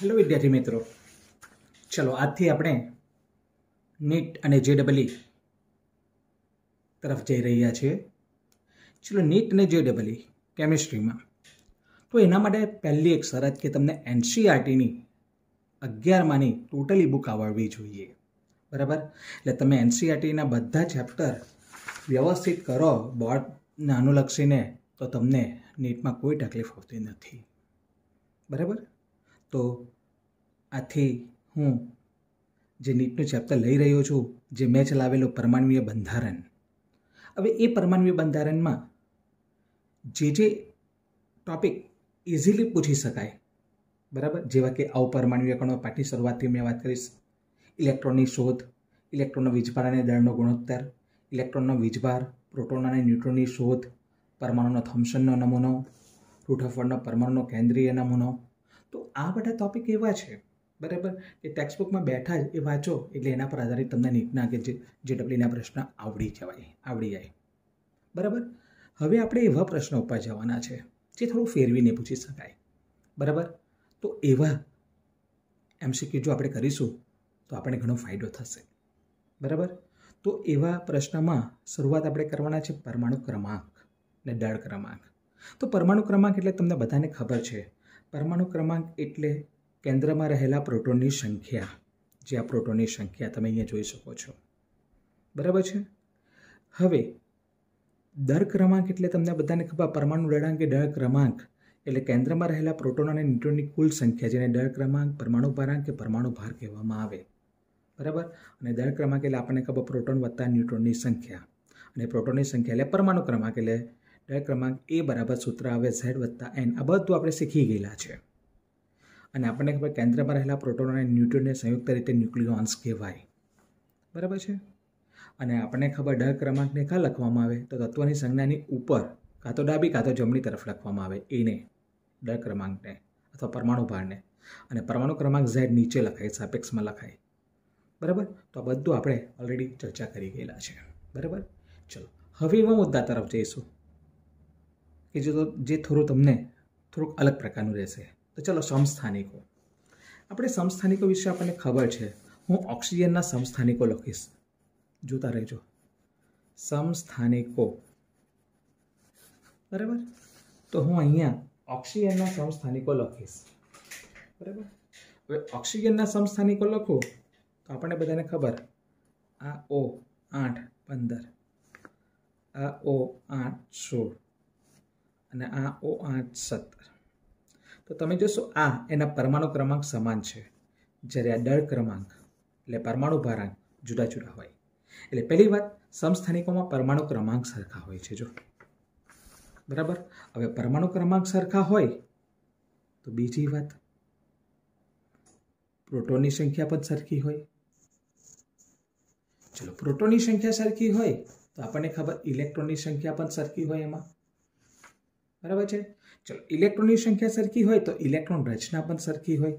hello વિદ્યાર્થી મિત્રો ચલો આજથી આપણે નીટ અને જે ડબલઈ તરફ જઈ રહ્યા છીએ ચલો નીટ અને જે ડબલઈ કેમિસ્ટ્રીમાં તો એના માટે પહેલી એક શરત કે તમને એનસીઆરટીની અગિયારમાંની ટોટલી બુક આવડવી જોઈએ બરાબર એટલે તમે એનસીઆરટીના બધા ચેપ્ટર વ્યવસ્થિત કરો બોર્ડને અનુલક્ષીને તો તમને નીટમાં કોઈ તકલીફ હોતી નથી બરાબર તો આથી હું જે નીટનું ચેપ્ટર લઈ રહ્યો છું જે મેં ચલાવેલું પરમાણ્વીય બંધારણ હવે એ પરમાણવીય બંધારણમાં જે જે ટોપિક ઇઝીલી પૂછી શકાય બરાબર જેવા કે અવપરમાણ્વીય કણો પાઠની શરૂઆતથી મેં વાત કરીશ ઇલેક્ટ્રોનની શોધ ઇલેક્ટ્રોનનો વીજભાર અને દળનો ગુણોત્તર ઇલેક્ટ્રોનનો વીજભાર પ્રોટોન અને ન્યુટ્રોનની શોધ પરમાણુનો થોમ્સનનો નમૂનો રૂઠફળનો પરમાણુનો કેન્દ્રીય નમૂનો તો આ બધા ટોપિક એવા છે બરાબર કે ટેક્સ્ટબુકમાં બેઠા જ એ વાંચો એટલે એના પર આધારિત તમને નીટના કે જે ડબલીના પ્રશ્ન આવડી જવાય આવડી જાય બરાબર હવે આપણે એવા પ્રશ્નો ઉપર જવાના છે જે થોડું ફેરવીને પૂછી શકાય બરાબર તો એવા એમસીક્યુ જો આપણે કરીશું તો આપણે ઘણો ફાયદો થશે બરાબર તો એવા પ્રશ્નમાં શરૂઆત આપણે કરવાના છે પરમાણુ ક્રમાંક ને દળ ક્રમાંક તો પરમાણુ ક્રમાંક એટલે તમને બધાને ખબર છે પરમાણુ ક્રમાંક એટલે કેન્દ્રમાં રહેલા પ્રોટોનની સંખ્યા જે આ પ્રોટોનની સંખ્યા તમે અહીંયા જોઈ શકો છો બરાબર છે હવે દર ક્રમાંક એટલે તમને બધાને ખબર પરમાણુ દળાંક કે દર ક્રમાંક એટલે કેન્દ્રમાં રહેલા પ્રોટોન અને ન્યુટ્રોનની કુલ સંખ્યા જેને દળ ક્રમાંક પરમાણુ ભારાંક કે પરમાણુ ભાર કહેવામાં આવે બરાબર અને દર ક્રમાંક એટલે આપણને ખબર પ્રોટોન વત્તા ન્યુટ્રોનની સંખ્યા અને પ્રોટોનની સંખ્યા એટલે પરમાણુ ક્રમાંક એટલે ત્યારે ક્રમાંક એ બરાબર સૂત્ર આવે ઝેડ વત્તા એન આ બધું આપણે શીખી ગયેલા છે અને આપણને ખબર કેન્દ્રમાં રહેલા પ્રોટોન અને ન્યુટ્રોનને સંયુક્ત રીતે ન્યુક્લિયોન્સ કહેવાય બરાબર છે અને આપણને ખબર ડર ક્રમાંકને કાં લખવામાં આવે તો તત્વની સંજ્ઞાની ઉપર કાં તો ડાબી કાં તો જમણી તરફ લખવામાં આવે એને ડર ક્રમાંકને અથવા પરમાણુ ભારને અને પરમાણુ ક્રમાંક ઝેડ નીચે લખાય સાપેક્ષમાં લખાય બરાબર તો આ બધું આપણે ઓલરેડી ચર્ચા કરી ગયેલા છે બરાબર ચલો હવે એવા મુદ્દા તરફ જઈશું કે જે જે થોડું તમને થોડુંક અલગ પ્રકારનું રહેશે તો ચાલો સમસ્થાનિકો આપણે સમસ્થાનિકો વિશે આપણને ખબર છે હું ઓક્સિજનના સમસ્થાનિકો લખીશ જોતા રહેજો સમસ્થાનિકો બરાબર તો હું અહીંયા ઓક્સિજનના સમસ્થાનિકો લખીશ બરાબર હવે ઓક્સિજનના સમસ્થાનિકો લખું તો આપણને બધાને ખબર આ ઓ આઠ પંદર આ ઓ આઠ સોળ અને આ ઓ આઠ સત્તર તો તમે જોશો આ એના પરમાણુ ક્રમાંક સમાન છે જ્યારે આ દળ ક્રમાંક એટલે પરમાણુ ભારાંક જુદા જુદા હોય એટલે પહેલી વાત સમસ્થાનિકોમાં પરમાણુ ક્રમાંક સરખા હોય છે જો બરાબર હવે પરમાણુ ક્રમાંક સરખા હોય તો બીજી વાત પ્રોટોનની સંખ્યા પણ સરખી હોય ચલો પ્રોટોનની સંખ્યા સરખી હોય તો આપણને ખબર ઇલેક્ટ્રોનની સંખ્યા પણ સરખી હોય એમાં બરાબર છે ચલો ઇલેક્ટ્રોનની સંખ્યા સરખી હોય તો ઇલેક્ટ્રોન રચના પણ સરખી હોય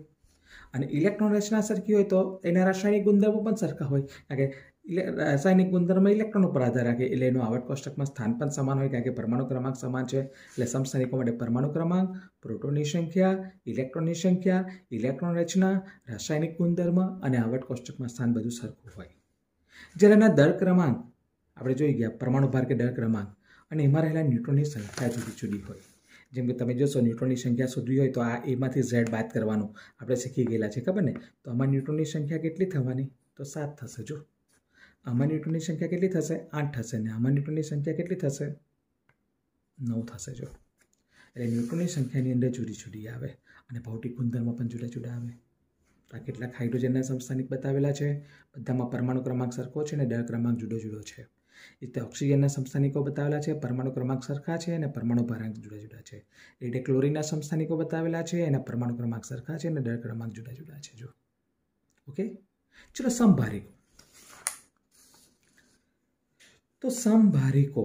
અને ઇલેક્ટ્રોન રચના સરખી હોય તો એના રાસાયણિક ગુણધર્મો પણ સરખા હોય કારણ કે રાસાયણિક ગુણધર્મ ઇલેક્ટ્રોન ઉપર આધાર રાખે એટલે એનું આવટ કોષ્ટકમાં સ્થાન પણ સમાન હોય કારણ કે પરમાણુ ક્રમાંક સમાન છે એટલે સમસ્થાનિકો માટે પરમાણુ ક્રમાંક પ્રોટોનની સંખ્યા ઇલેક્ટ્રોનની સંખ્યા ઇલેક્ટ્રોન રચના રાસાયણિક ગુણધર્મ અને આવટ કોષ્ટકમાં સ્થાન બધું સરખું હોય જ્યારે એના દર ક્રમાંક આપણે જોઈ ગયા પરમાણુ ભાર કે દર ક્રમાંક અને એમાં રહેલા ન્યુટ્રોનની સંખ્યા જુદી જુદી હોય જેમ કે તમે જોશો ન્યૂટ્રોનની સંખ્યા શોધવી હોય તો આ એમાંથી ઝેડ બાદ કરવાનું આપણે શીખી ગયેલા છે ખબર ને તો આમાં ન્યૂટ્રોનની સંખ્યા કેટલી થવાની તો સાત થશે જો આમાં ન્યૂટ્રોનની સંખ્યા કેટલી થશે આઠ થશે ને આમાં ન્યુટ્રોનની સંખ્યા કેટલી થશે નવ થશે જો એટલે ન્યૂટ્રોનની સંખ્યાની અંદર જુદી જુદી આવે અને ભૌતિક ગુણધર્મ પણ જુદા જુદા આવે આ કેટલાક હાઇડ્રોજનના સંસ્થાનિક બતાવેલા છે બધામાં પરમાણુ ક્રમાંક સરખો છે અને દર ક્રમાંક જુદો જુદો છે તે ઓક્સિજનના સંસ્થાનિકો બતાવેલા છે પરમાણુ ક્રમાંક સરખા છે અને પરમાણુ ભારાંક જુદા જુદા છે રીતે ક્લોરીનના સંસ્થાનિકો બતાવેલા છે એના પરમાણુ ક્રમાંક સરખા છે અને દર ક્રમાંક જુદા જુદા છે જો ઓકે ચલો સમભારિકો તો સમભારિકો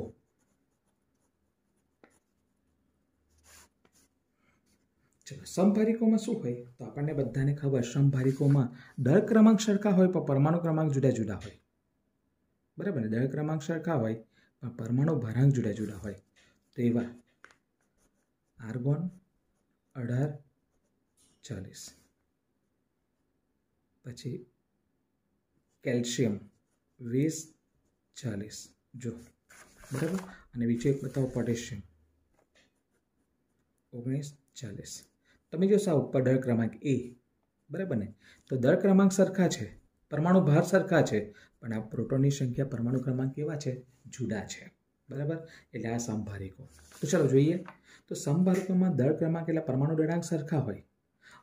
ચલો સમભારિકોમાં શું હોય તો આપણને બધાને ખબર સમભારિકોમાં દર ક્રમાંક સરખા હોય પણ પરમાણુ ક્રમાંક જુદા જુદા હોય બરાબર ને દરેક ક્રમાંક સરખા હોય પણ પરમાણુ ભારાંક જુદા જુદા હોય તો એવા આર્ગોન અઢાર ચાલીસ પછી કેલ્શિયમ વીસ ચાલીસ જો બરાબર અને બીજું એક બતાવો પોટેશિયમ ઓગણીસ ચાલીસ તમે જોશો આ ઉપર દર ક્રમાંક એ બરાબર ને તો દર ક્રમાંક સરખા છે પરમાણુ ભાર સરખા છે પણ આ પ્રોટોનની સંખ્યા પરમાણુ ક્રમાંક કેવા છે જુદા છે બરાબર એટલે આ સંભારિકો તો ચાલો જોઈએ તો સમભારિકોમાં દળ ક્રમાંક એટલે પરમાણુ દળાંક સરખા હોય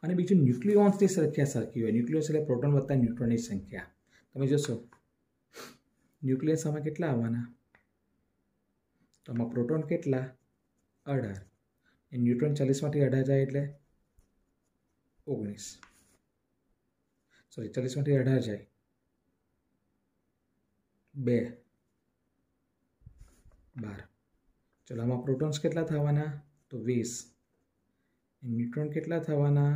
અને બીજું ન્યુક્લિયોન્સની સંખ્યા સરખી હોય ન્યુક્લિયસ એટલે પ્રોટોન વત્તા ન્યુટ્રોનની સંખ્યા તમે જોશો આમાં કેટલા આવવાના તો આમાં પ્રોટોન કેટલા અઢાર ન્યુટ્રોન ચાલીસમાંથી અઢાર જાય એટલે ઓગણીસ સોરી ચાલીસમાંથી અઢાર જાય બે બાર ચલો આમાં પ્રોટોન્સ કેટલા થવાના તો વીસ ન્યુટ્રોન કેટલા થવાના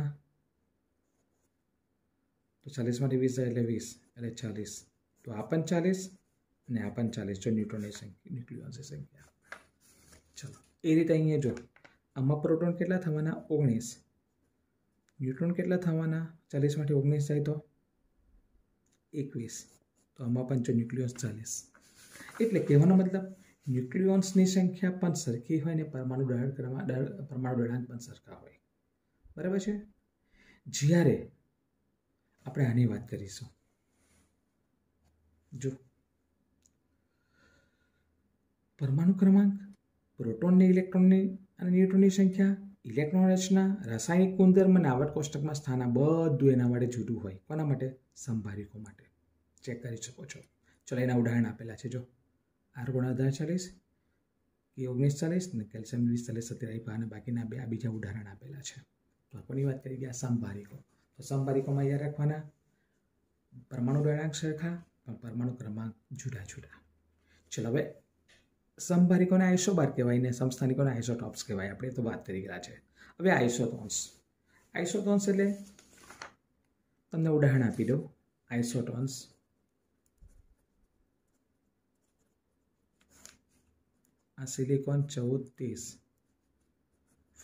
તો ચાલીસમાંથી વીસ જાય એટલે વીસ એટલે ચાલીસ તો આ પણ ચાલીસ અને આ પણ ચાલીસ જો ન્યુટ્રોનની સંખ્યા ન્યુક્લિયોન્સની સંખ્યા ચલો એ રીતે અહીંયા જો આમાં પ્રોટોન કેટલા થવાના ઓગણીસ ન્યુટ્રોન કેટલા થવાના ચાલીસમાંથી ઓગણીસ જાય તો એકવીસ તો આમાં પણ જો ન્યુક્લિયોન્સ ચાલીસ એટલે કહેવાનો મતલબ ન્યુક્લિયોન્સની સંખ્યા પણ સરખી હોય ને પરમાણુ દળ કરવા દળ પરમાણુ દળાંક પણ સરખા હોય બરાબર છે જ્યારે આપણે આની વાત કરીશું જો પરમાણુ ક્રમાંક પ્રોટોનની ઇલેક્ટ્રોનની અને ન્યુટ્રોનની સંખ્યા ઇલેક્ટ્રોન રચના રાસાયણિક ગુણધર્મ અને આવર્ત કોષ્ટકમાં સ્થાન આ બધું એના માટે જુદું હોય કોના માટે સંભારિકો માટે ચેક કરી શકો છો ચલો એના ઉદાહરણ આપેલા છે જો આર્ગોન આધાર ચાલીસ કે ઓગણીસ ચાલીસ ને કેલ્શિયમ વીસ ચાલીસ સત્યાવીસ અને બાકીના બે આ બીજા ઉદાહરણ આપેલા છે તો કોની વાત કરી ગયા સંભારિકો તો સંભારિકોમાં યાદ રાખવાના પરમાણુ દળાંક સરખા પણ પરમાણુ ક્રમાંક જુદા જુદા ચલો હવે સમભારિકોને આઇસોબાર કહેવાય ને સમસ્થાનિકોને આઇસોટોપ્સ કહેવાય આપણે તો વાત કરી ગયા છે હવે આઇસોટોન્સ આઇસોટોન્સ એટલે તમને ઉદાહરણ આપી દઉં આઈસોટોન્સ આ સિલિકોન ચૌદ ત્રીસ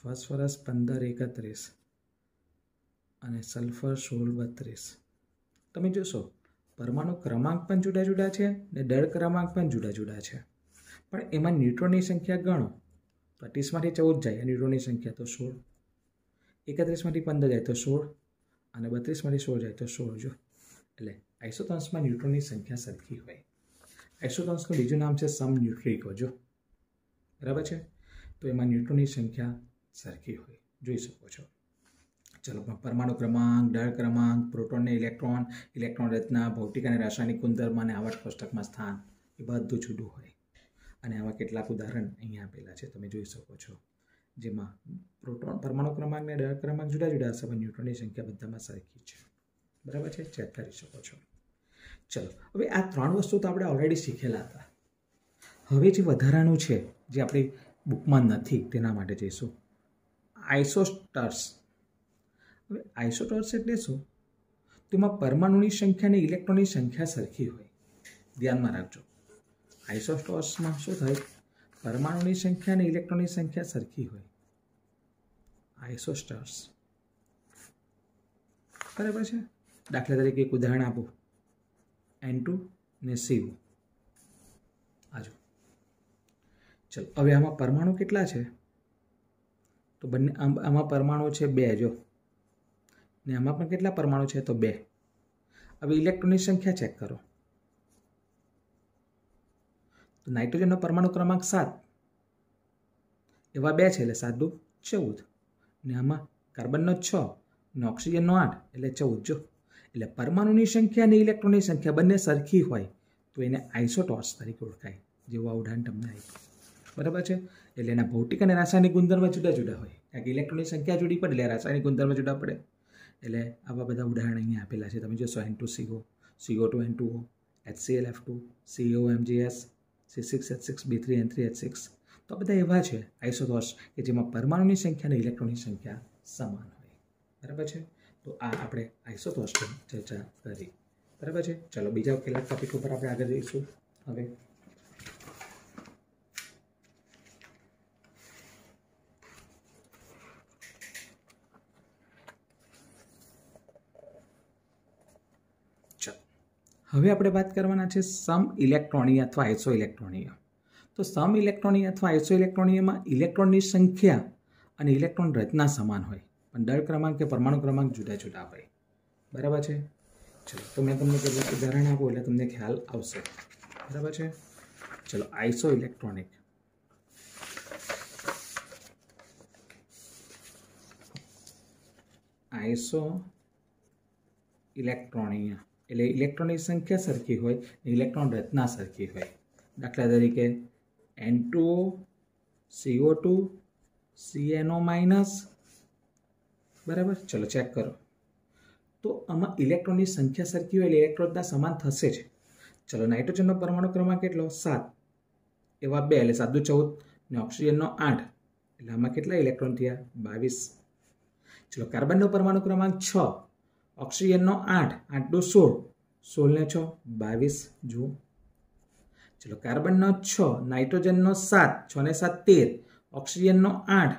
ફોસ્ફરસ પંદર એકત્રીસ અને સલ્ફર સોળ બત્રીસ તમે જોશો પરમાણુ ક્રમાંક પણ જુદા જુદા છે ને દળ ક્રમાંક પણ જુદા જુદા છે પણ એમાં ન્યુટ્રોનની સંખ્યા ગણો તો ત્રીસમાંથી ચૌદ જાય ન્યુટ્રોનની સંખ્યા તો સોળ એકત્રીસમાંથી પંદર જાય તો સોળ અને બત્રીસમાંથી સોળ જાય તો સોળ જો એટલે આઇસોતોન્સમાં ન્યુટ્રોનની સંખ્યા સરખી હોય આઇસોતોન્સનું બીજું નામ છે સમ ન્યુટ્રિકો જો બરાબર છે તો એમાં ન્યુટ્રોનની સંખ્યા સરખી હોય જોઈ શકો છો ચલો પરમાણુ ક્રમાંક દળ ક્રમાંક પ્રોટોનને ઇલેક્ટ્રોન ઇલેક્ટ્રોન રચના ભૌતિક અને રાસાયણિક ગુણધર્મ અને આવર્ત કોષ્ટકમાં સ્થાન એ બધું જુદું હોય અને આવા કેટલાક ઉદાહરણ અહીંયા આપેલા છે તમે જોઈ શકો છો જેમાં પ્રોટોન પરમાણુ ક્રમાંક અને દર ક્રમાંક જુદા જુદા હશે પણ ન્યુટ્રોનની સંખ્યા બધામાં સરખી છે બરાબર છે ચેક કરી શકો છો ચલો હવે આ ત્રણ વસ્તુ તો આપણે ઓલરેડી શીખેલા હતા હવે જે વધારાનું છે જે આપણી બુકમાં નથી તેના માટે જઈશું આઇસોસ્ટર્સ હવે આઇસોટર્સ એટલે શું તેમાં પરમાણુની સંખ્યા અને ઇલેક્ટ્રોનની સંખ્યા સરખી હોય ધ્યાનમાં રાખજો આઇસોસ્ટોસમાં શું થાય પરમાણુની સંખ્યા અને ઇલેક્ટ્રોનની સંખ્યા સરખી હોય આઇસોસ્ટર્સ બરાબર છે દાખલા તરીકે એક ઉદાહરણ આપો એન ટુ ને સીઓ આજો ચલો હવે આમાં પરમાણુ કેટલા છે તો બંને આમાં પરમાણુ છે બે જો ને આમાં પણ કેટલા પરમાણુ છે તો બે હવે ઇલેક્ટ્રોનની સંખ્યા ચેક કરો તો નાઇટ્રોજનનો પરમાણુ ક્રમાંક સાત એવા બે છે એટલે સાત દુ ચૌદ ને આમાં કાર્બનનો છ ને ઓક્સિજનનો આઠ એટલે ચૌદ જો એટલે પરમાણુની સંખ્યા અને ઇલેક્ટ્રોનની સંખ્યા બંને સરખી હોય તો એને આઇસોટોસ તરીકે ઓળખાય જેવું આ ઉદાહરણ તમને આપ્યું બરાબર છે એટલે એના ભૌતિક અને રાસાયણિક ગુણધર્મ જુદા જુદા હોય કારણ કે ઇલેક્ટ્રોનની સંખ્યા જુદી પડે એટલે રાસાયણિક ગુણધર્મ જુદા પડે એટલે આવા બધા ઉદાહરણ અહીંયા આપેલા છે તમે જોશો N two CO CO two N two O HCl F two CO MgS C six H six B three N three H six તો બધા એવા છે આઇસોથોર્સ કે જેમાં પરમાણુની સંખ્યા અને ઇલેક્ટ્રોનની સંખ્યા સમાન હોય બરાબર છે તો આ આપણે આઇસોથોર્સની ચર્ચા કરી બરાબર છે ચલો બીજા કેટલાક ટોપિક ઉપર આપણે આગળ જઈશું હવે હવે આપણે વાત કરવાના છે સમ ઇલેક્ટ્રોનિય અથવા આઇસો ઇલેક્ટ્રોનિય તો સમ ઇલેક્ટ્રોનિય અથવા આઇસો ઇલેક્ટ્રોનિયમાં ઇલેક્ટ્રોનની સંખ્યા અને ઇલેક્ટ્રોન રચના સમાન હોય પણ દર ક્રમાંક કે પરમાણુ ક્રમાંક જુદા જુદા હોય બરાબર છે ચલો તો મેં તમને કેટલાક ઉદાહરણ આપું એટલે તમને ખ્યાલ આવશે બરાબર છે ચલો આઈસો ઇલેક્ટ્રોનિક આઇસો ઇલેક્ટ્રોનિયા એટલે ઇલેક્ટ્રોનની સંખ્યા સરખી હોય ઇલેક્ટ્રોન રચના સરખી હોય દાખલા તરીકે N two CO two CNO minus બરાબર ચલો ચેક કરો તો આમાં ઇલેક્ટ્રોનની સંખ્યા સરખી હોય એટલે ઇલેક્ટ્રોનના સમાન થશે જ ચલો નાઇટ્રોજનનો પરમાણુ ક્રમાંક કેટલો સાત એવા બે એટલે સાત ચૌદ ને ઓક્સિજનનો આઠ એટલે આમાં કેટલા ઇલેક્ટ્રોન થયા બાવીસ ચલો કાર્બનનો પરમાણુ ક્રમાંક છ ઓક્સિજનનો આઠ આઠ દો સોળ સોળને છ બાવીસ જુઓ ચલો કાર્બનનો છ નાઇટ્રોજનનો સાત છ ને સાત તેર ઓક્સિજનનો આઠ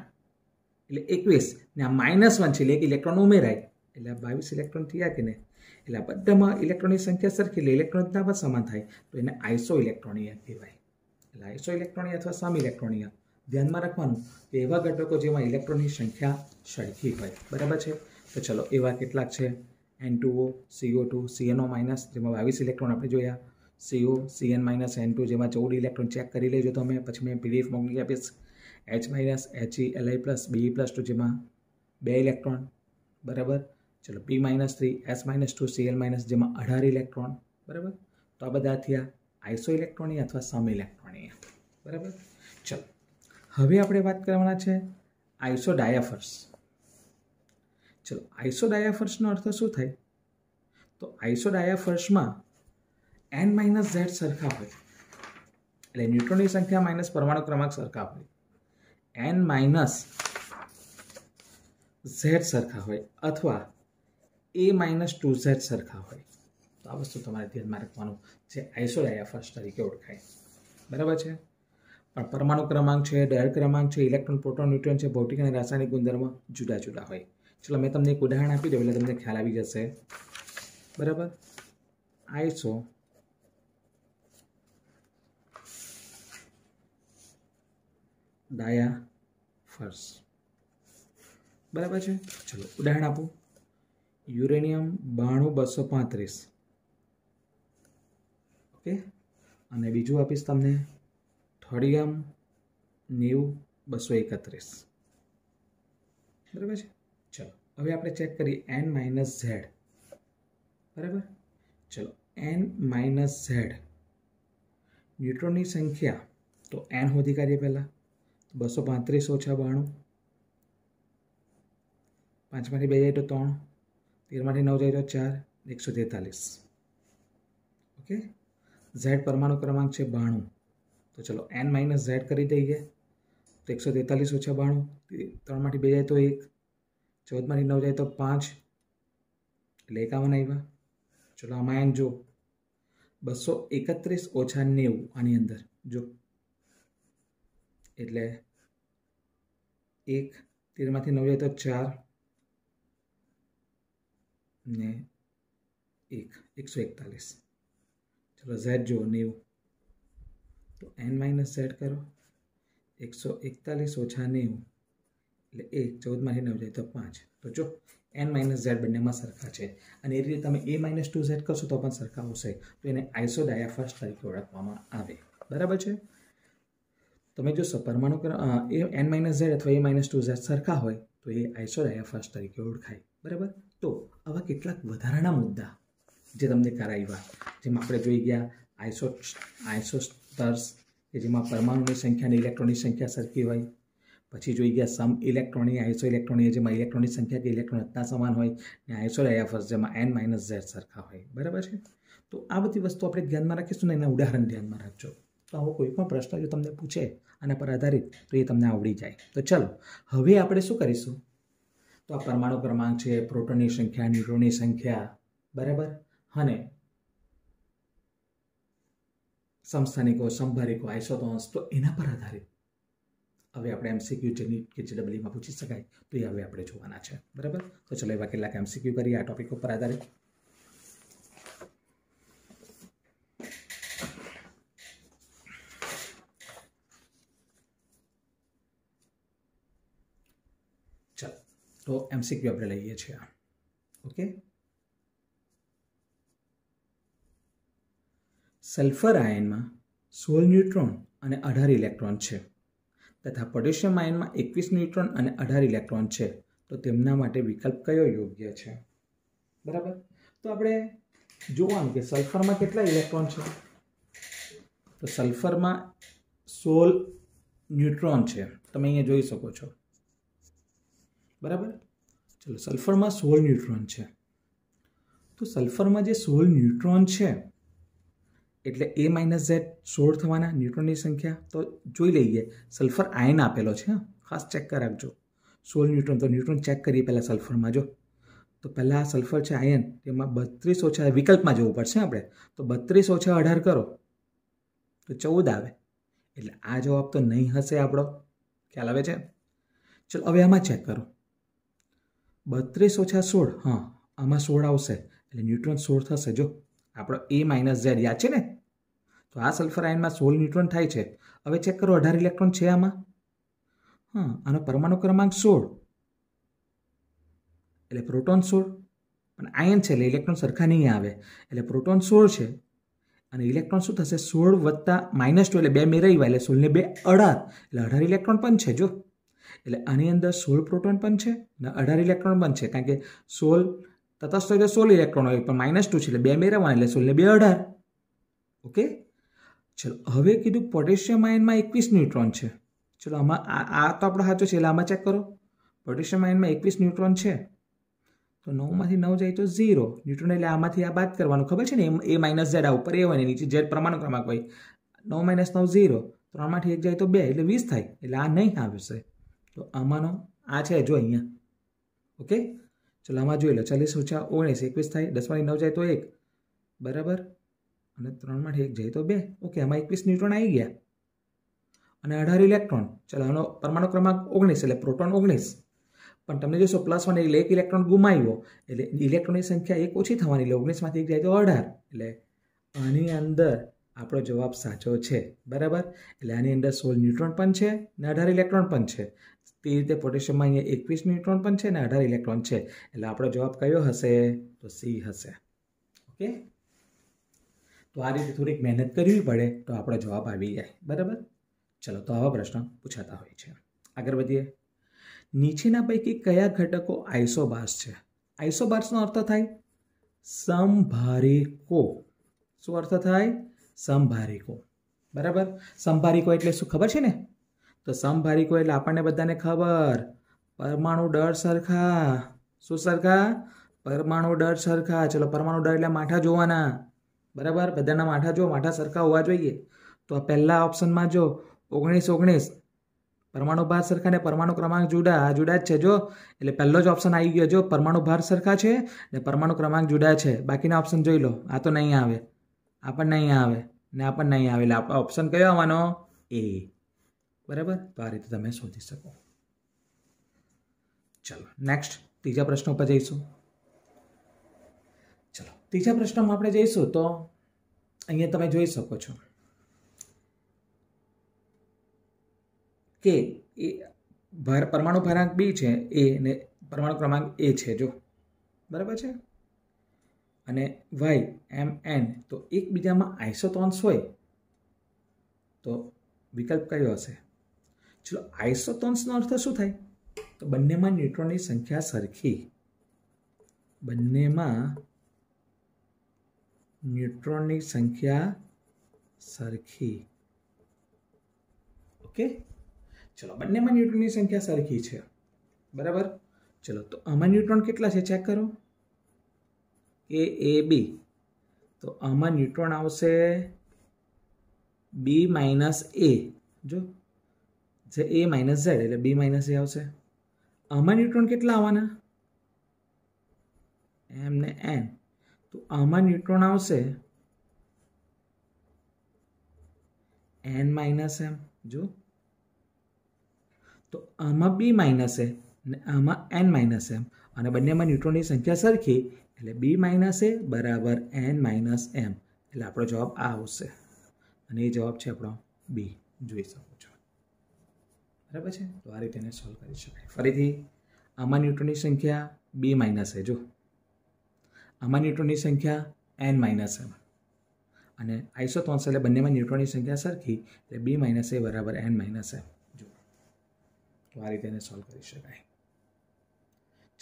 એટલે એકવીસ ને આ માઇનસ વન છે એટલે એક ઇલેક્ટ્રોન ઉમેરાય એટલે બાવીસ ઇલેક્ટ્રોન થયા કે નહીં એટલે આ બધામાં ઇલેક્ટ્રોનની સંખ્યા સરખી એટલે ઇલેક્ટ્રોનના પણ સમાન થાય તો એને આઈસો ઇલેક્ટ્રોનિયા કહેવાય એટલે આઈસો ઇલેક્ટ્રોનિયા અથવા સામ ઇલેક્ટ્રોનિયા ધ્યાનમાં રાખવાનું કે એવા ઘટકો જેમાં ઇલેક્ટ્રોનની સંખ્યા સરખી હોય બરાબર છે તો ચલો એવા કેટલાક છે N two CO two CNO minus જેમાં બાવીસ ઇલેક્ટ્રોન આપણે જોયા CO CN minus N two જેમાં ચૌદ ઇલેક્ટ્રોન ચેક કરી લેજો તમે પછી મેં પીડીએફ મોકલી આપીશ H minus He Li plus B plus two જેમાં બે ઇલેક્ટ્રોન બરાબર ચલો P minus three S minus two Cl minus જેમાં અઢાર ઇલેક્ટ્રોન બરાબર તો આ બધા થયા આઈસો ઇલેક્ટ્રોનિક અથવા સમ ઇલેક્ટ્રોનિક બરાબર ચલો હવે આપણે વાત કરવાના છે આઈસો ડાયાફર્સ ચલો આઈસોડાયાફર્સનો અર્થ શું થાય તો આઈસોડાયાફર્સમાં એન માઇનસ ઝેડ સરખા હોય એટલે ન્યુટ્રોનની સંખ્યા માઇનસ પરમાણુ ક્રમાંક સરખા હોય એન માઇનસ ઝેડ સરખા હોય અથવા એ માઇનસ ટુ ઝેડ સરખા હોય તો આ વસ્તુ તમારે ધ્યાનમાં રાખવાનું જે આઈસોડાયાફર્સ તરીકે ઓળખાય બરાબર છે પણ પરમાણુ ક્રમાંક છે ડાયર ક્રમાંક છે ઇલેક્ટ્રોન પ્રોટોન ન્યુટ્રોન છે ભૌતિક અને રાસાયણિક ગુણધર્મ જુદા જુદા હોય ચલો મેં તમને એક ઉદાહરણ આપી દઉં એટલે તમને ખ્યાલ આવી જશે બરાબર આઈસો ડાયા ફર્સ બરાબર છે ચલો ઉદાહરણ આપું યુરેનિયમ બાણું બસો પાંત્રીસ ઓકે અને બીજું આપીશ તમને થોડિયમ નેવું બસો એકત્રીસ બરાબર છે હવે આપણે ચેક કરીએ એન માઇનસ ઝેડ બરાબર ચલો એન માઇનસ ઝેડ ન્યુટ્રોનની સંખ્યા તો એન હોતી કરીએ પહેલાં બસો પાંત્રીસ ઓછા બાણું પાંચમાંથી બે જાય તો ત્રણ તેરમાંથી નવ જાય તો ચાર એકસો તેતાલીસ ઓકે ઝેડ પરમાણુ ક્રમાંક છે બાણું તો ચલો એન માઇનસ ઝેડ કરી દઈએ તો એકસો તેતાલીસ ઓછા બાણું ત્રણમાંથી બે જાય તો એક ચૌદમાંથી નવ જાય તો પાંચ એટલે એકાવન આવ્યા ચલો આમાં જો બસો એકત્રીસ ઓછા નેવું આની અંદર જો એટલે એક તેરમાંથી નવ જાય તો ચાર ને એક એકસો એકતાલીસ ચલો ઝેડ જુઓ નેવું તો એન માઇનસ ઝેડ કરો એકસો એકતાલીસ ઓછા નેવું એટલે એ ચૌદમાંથી નવ જાય તો પાંચ તો જો એન માઇનસ ઝેડ બંનેમાં સરખા છે અને એ રીતે તમે એ માઇનસ ટુ ઝેડ કરશો તો પણ સરખા આવશે તો એને આઈસો ડાયાફર્સ્ટ તરીકે ઓળખવામાં આવે બરાબર છે તમે જો પરમાણુ એ એન માઇનસ ઝેડ અથવા એ માઇનસ ટુ ઝેડ સરખા હોય તો એ આઈસો ડાયાફર્સ્ટ તરીકે ઓળખાય બરાબર તો આવા કેટલાક વધારાના મુદ્દા જે તમને કરાવ્યા જેમાં આપણે જોઈ ગયા આઈસો આઈસો સ્તર્સ કે જેમાં પરમાણુની સંખ્યા અને ઇલેક્ટ્રોનની સંખ્યા સરખી હોય પછી જોઈ ગયા સમ ઇલેક્ટ્રોનિક આઈસો ઇલેક્ટ્રોનિક જેમાં ઇલેક્ટ્રોનિક સંખ્યા કે ઇલેક્ટ્રોન હતા સમાન હોય ને આઈસો ડાયાફર્સ જેમાં એન માઇનસ ઝેડ સરખા હોય બરાબર છે તો આ બધી વસ્તુ આપણે ધ્યાનમાં રાખીશું ને એના ઉદાહરણ ધ્યાનમાં રાખજો તો આવો કોઈ પણ પ્રશ્ન જો તમને પૂછે આના પર આધારિત તો એ તમને આવડી જાય તો ચાલો હવે આપણે શું કરીશું તો આ પરમાણુ ક્રમાંક છે પ્રોટોનની સંખ્યા ન્યુટ્રોનની સંખ્યા બરાબર અને સંસ્થાનિકો સંભારિકો આઇસોતોન્સ તો એના પર આધારિત હવે આપણે એમસીક્યુ જેની કે જે ડબલીમાં પૂછી શકાય તો એ હવે આપણે જોવાના છે બરાબર તો ચલો એવા કેટલાક એમસીક્યુ કરીએ આ ટોપિક ઉપર આધારિત ચાલો તો એમસીક્યુ આપણે લઈએ છીએ ઓકે સલ્ફર આયનમાં સોળ ન્યુટ્રોન અને અઢાર ઇલેક્ટ્રોન છે તથા પોટેશિયમ આયનમાં એકવીસ ન્યુટ્રોન અને અઢાર ઇલેક્ટ્રોન છે તો તેમના માટે વિકલ્પ કયો યોગ્ય છે બરાબર તો આપણે જોવાનું કે સલ્ફરમાં કેટલા ઇલેક્ટ્રોન છે તો સલ્ફરમાં સોલ ન્યુટ્રોન છે તમે અહીંયા જોઈ શકો છો બરાબર ચલો સલ્ફરમાં સોલ ન્યુટ્રોન છે તો સલ્ફરમાં જે સોલ ન્યુટ્રોન છે એટલે એ માઇનસ ઝેડ સોળ થવાના ન્યુટ્રોનની સંખ્યા તો જોઈ લઈએ સલ્ફર આયન આપેલો છે ખાસ ચેક કરી રાખજો સોળ ન્યુટ્રોન તો ન્યુટ્રોન ચેક કરીએ પહેલાં સલ્ફરમાં જો તો પહેલાં આ સલ્ફર છે આયન તેમાં બત્રીસ ઓછા વિકલ્પમાં જવું પડશે આપણે તો બત્રીસ ઓછા અઢાર કરો તો ચૌદ આવે એટલે આ જવાબ તો નહીં હશે આપણો ખ્યાલ આવે છે ચલો હવે આમાં ચેક કરો બત્રીસ ઓછા સોળ હા આમાં સોળ આવશે એટલે ન્યુટ્રોન સોળ થશે જો આપણો એ માઇનસ ઝેડ યાદ છે ને તો આ સલ્ફર આયનમાં સોળ ન્યુટ્રોન થાય છે હવે ચેક કરો અઢાર ઇલેક્ટ્રોન છે આમાં હા આનો પરમાણુ ક્રમાંક સોળ એટલે પ્રોટોન સોળ પણ આયન છે એટલે ઇલેક્ટ્રોન સરખા નહીં આવે એટલે પ્રોટોન સોળ છે અને ઇલેક્ટ્રોન શું થશે સોળ વત્તા માઇનસ ટુ એટલે બે મેળવ્યા એટલે સોળને બે અઢાર એટલે અઢાર ઇલેક્ટ્રોન પણ છે જો એટલે આની અંદર સોળ પ્રોટોન પણ છે અને અઢાર ઇલેક્ટ્રોન પણ છે કારણ કે સોળ તટસ્થ એટલે સોળ ઇલેક્ટ્રોન હોય પણ માઇનસ ટુ છે એટલે બે મેળવવાના એટલે સોળને બે અઢાર ઓકે ચલો હવે કીધું પોટેશિયમ આયનમાં એકવીસ ન્યુટ્રોન છે ચલો આમાં આ તો આપણો સાચો છે એટલે આમાં ચેક કરો પોટેશિયમ આયનમાં એકવીસ ન્યુટ્રોન છે તો નવમાંથી નવ જાય તો ઝીરો ન્યુટ્રોન એટલે આમાંથી આ બાદ કરવાનું ખબર છે ને એ માઇનસ ઝેડ આ ઉપર એ હોય ને નીચે ઝેડ પ્રમાણ ક્રમાંક હોય નવ માઇનસ નવ ઝીરો ત્રણમાંથી એક જાય તો બે એટલે વીસ થાય એટલે આ નહીં આવશે તો આમાંનો આ છે જો અહીંયા ઓકે ચલો આમાં જોઈ લો ચાલીસ ઓછા ઓગણીસ એકવીસ થાય દસમાંથી નવ જાય તો એક બરાબર અને ત્રણમાંથી એક જઈ તો બે ઓકે આમાં એકવીસ ન્યુટ્રોન આવી ગયા અને અઢાર ઇલેક્ટ્રોન ચાલો આનો પરમાણુ ક્રમાંક ઓગણીસ એટલે પ્રોટોન ઓગણીસ પણ તમને જોશો પ્લસ વન એટલે એક ઇલેક્ટ્રોન ગુમાવ્યો એટલે ઇલેક્ટ્રોનની સંખ્યા એક ઓછી થવાની એટલે ઓગણીસમાંથી એક જાય તો અઢાર એટલે આની અંદર આપણો જવાબ સાચો છે બરાબર એટલે આની અંદર સોળ ન્યુટ્રોન પણ છે ને અઢાર ઇલેક્ટ્રોન પણ છે તે રીતે પોટેશિયમમાં અહીંયા એકવીસ ન્યુટ્રોન પણ છે ને અઢાર ઇલેક્ટ્રોન છે એટલે આપણો જવાબ કયો હશે તો સી હશે ઓકે તો આ રીતે થોડીક મહેનત કરવી પડે તો આપણો જવાબ આવી જાય બરાબર ચલો તો આવા પ્રશ્ન પૂછાતા હોય છે આગળ વધીએ નીચેના પૈકી કયા ઘટકો આઈસોબાર્સ છે આઈસોબાર્સનો અર્થ થાય સંભારિકો શું અર્થ થાય સંભારિકો બરાબર સંભારિકો એટલે શું ખબર છે ને તો સંભારિકો એટલે આપણને બધાને ખબર પરમાણુ ડર સરખા શું સરખા પરમાણુ ડર સરખા ચલો પરમાણુ ડર એટલે માઠા જોવાના બરાબર બધાના માઠા જો માઠા સરખા હોવા જોઈએ તો પહેલા ઓપ્શનમાં જો ઓગણીસ ઓગણીસ પરમાણુ ભાર સરખા ને પરમાણુ ક્રમાંક જુદા આ જુદા જ છે જો એટલે પહેલો જ ઓપ્શન આવી ગયો જો પરમાણુ ભાર સરખા છે ને પરમાણુ ક્રમાંક જુદા છે બાકીના ઓપ્શન જોઈ લો આ તો નહીં આવે આ પણ નહીં આવે ને આ પણ નહીં આવે એટલે આપણે ઓપ્શન કયો આવવાનો એ બરાબર તો આ રીતે તમે શોધી શકો ચલો નેક્સ્ટ ત્રીજા પ્રશ્ન ઉપર જઈશું ત્રીજા પ્રશ્નમાં આપણે જઈશું તો અહીંયા તમે જોઈ શકો છો કે એ ભાર પરમાણુ ભારાંક બી છે એ ને પરમાણુ ક્રમાંક એ છે જો બરાબર છે અને વાય એમ એન તો એકબીજામાં આઇસોતોન્સ હોય તો વિકલ્પ કયો હશે ચલો આઇસોતોન્સનો અર્થ શું થાય તો બંનેમાં ન્યુટ્રોનની સંખ્યા સરખી બંનેમાં ન્યુટ્રોનની સંખ્યા સરખી ઓકે ચલો બંનેમાં ન્યુટ્રોનની સંખ્યા સરખી છે બરાબર ચલો તો આમાં ન્યુટ્રોન કેટલા છે ચેક કરો એ એ બી તો આમાં ન્યુટ્રોન આવશે બી માઇનસ એ જો જે એ માઇનસ ઝેડ એટલે બી માઇનસ એ આવશે આમાં ન્યુટ્રોન કેટલા આવવાના એમ ને એમ તો આમાં ન્યુટ્રોન આવશે એન માઇનસ એમ જો તો આમાં બી માઇનસ એ ને આમાં એન માઇનસ એમ અને બંનેમાં ન્યુટ્રોનની સંખ્યા સરખી એટલે બી માઇનસ એ બરાબર એન માઇનસ એમ એટલે આપણો જવાબ આ આવશે અને એ જવાબ છે આપણો બી જોઈ શકો છો બરાબર છે તો આ રીતે એને સોલ્વ કરી શકાય ફરીથી આમાં ન્યુટ્રોનની સંખ્યા બી માઇનસ એ જો આમાં ન્યુટ્રોનની સંખ્યા એન માઇનસ એમ અને આઈસોથોન્સ એટલે બંનેમાં ન્યુટ્રોનની સંખ્યા સરખી એટલે બી માઇનસ એ બરાબર એન માઇનસ એમ જો તો આ રીતે એને સોલ્વ કરી શકાય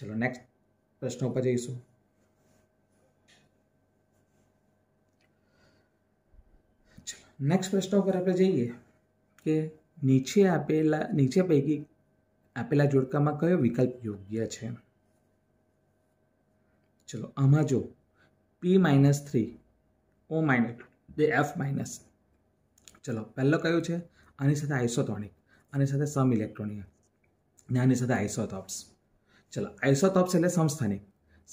ચલો નેક્સ્ટ પ્રશ્ન ઉપર જઈશું નેક્સ્ટ પ્રશ્ન ઉપર આપણે જઈએ કે નીચે આપેલા નીચે પૈકી આપેલા જોડકામાં કયો વિકલ્પ યોગ્ય છે ચલો આમાં જો P minus three O minus બે એફ માઇનસ ચલો પહેલો કયું છે આની સાથે આઇસોથોનિક આની સાથે સમ ઇલેક્ટ્રોનિક ને આની સાથે આઇસોથોપ્સ ચલો આઇસોથોપ્સ એટલે સમસ્થાનિક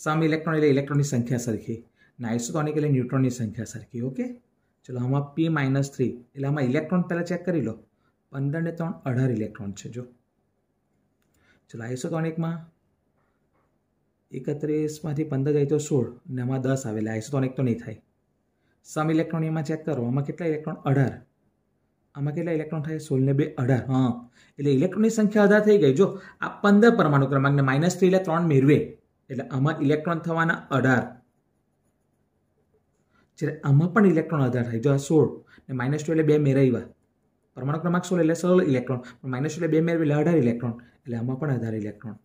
સમ ઇલેક્ટ્રોન એટલે ઇલેક્ટ્રોનની સંખ્યા સરખી ને આઇસોથોનિક એટલે ન્યુટ્રોનની સંખ્યા સરખી ઓકે ચલો આમાં પી માઇનસ થ્રી એટલે આમાં ઇલેક્ટ્રોન પહેલાં ચેક કરી લો પંદર ને ત્રણ અઢાર ઇલેક્ટ્રોન છે જો ચલો આઇસોથોનિકમાં એકત્રીસમાંથી પંદર જાય તો સોળ ને આમાં દસ આવેલા આઇસોટોનિક તો નહીં થાય સમ ઇલેક્ટ્રોન એમાં ચેક કરો આમાં કેટલા ઇલેક્ટ્રોન અઢાર આમાં કેટલા ઇલેક્ટ્રોન થાય ને બે અઢાર હા એટલે ઇલેક્ટ્રોનની સંખ્યા અઢાર થઈ ગઈ જો આ પંદર પરમાણુ ક્રમાંકને માઇનસ થ્રી એટલે ત્રણ મેળવે એટલે આમાં ઇલેક્ટ્રોન થવાના અઢાર જ્યારે આમાં પણ ઇલેક્ટ્રોન અઢાર થાય જો આ સોળ ને માઇનસ ટુ એટલે બે મેળવ્યા પરમાણુ ક્રમાંક સોળ એટલે સોળ ઇલેક્ટ્રોન માઇનસ એટલે બે એટલે અઢાર ઇલેક્ટ્રોન એટલે આમાં પણ અઢાર ઇલેક્ટ્રોન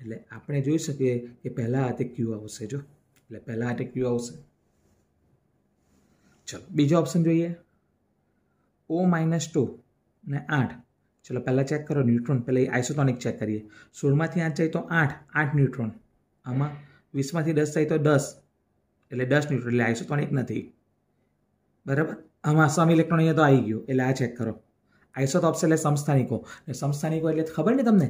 એટલે આપણે જોઈ શકીએ કે પહેલાં હાથે ક્યુ આવશે જો એટલે પહેલાં હાથે ક્યુ આવશે ચલો બીજો ઓપ્શન જોઈએ ઓ માઇનસ ટુ ને આઠ ચલો પહેલાં ચેક કરો ન્યુટ્રોન પહેલાં આઇસોટોનિક ચેક કરીએ સોળમાંથી આઠ જાય તો આઠ આઠ ન્યુટ્રોન આમાં વીસમાંથી દસ થાય તો દસ એટલે દસ ન્યુટ્રોન એટલે આઇસોટોનિક નથી બરાબર આમાં સમ ઇલેક્ટ્રોન અહીંયા તો આવી ગયો એટલે આ ચેક કરો આઈસો આઇસોટોપ્સ એટલે સંસ્થાનિકો ને સંસ્થાનિકો એટલે ખબર ને તમને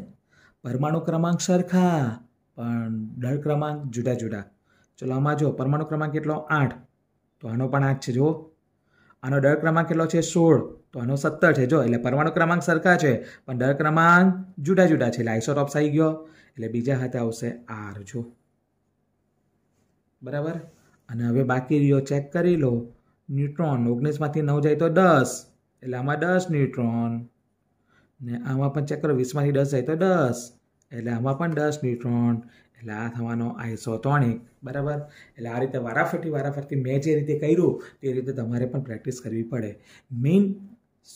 પરમાણુ ક્રમાંક સરખા પણ દળ ક્રમાંક જુદા જુદા ચલો આમાં જો પરમાણુ ક્રમાંક કેટલો આઠ તો આનો પણ આઠ છે જુઓ આનો દળ ક્રમાંક કેટલો છે સોળ તો આનો સત્તર છે જો એટલે પરમાણુ ક્રમાંક સરખા છે પણ દળ ક્રમાંક જુદા જુદા છે એટલે આઈસોટોપ્સ આવી ગયો એટલે બીજા હાથે આવશે આર જો બરાબર અને હવે બાકી રહ્યો ચેક કરી લો ન્યુટ્રોન ઓગણીસમાંથી નવ જાય તો દસ એટલે આમાં દસ ન્યુટ્રોન ને આમાં પણ ચેક કરો વીસમાંથી દસ જાય તો દસ એટલે આમાં પણ દસ ન્યુટ્રોન એટલે આ થવાનો આઇસોટોનિક બરાબર એટલે આ રીતે વારાફરતી વારાફરતી મેં જે રીતે કર્યું તે રીતે તમારે પણ પ્રેક્ટિસ કરવી પડે મેઇન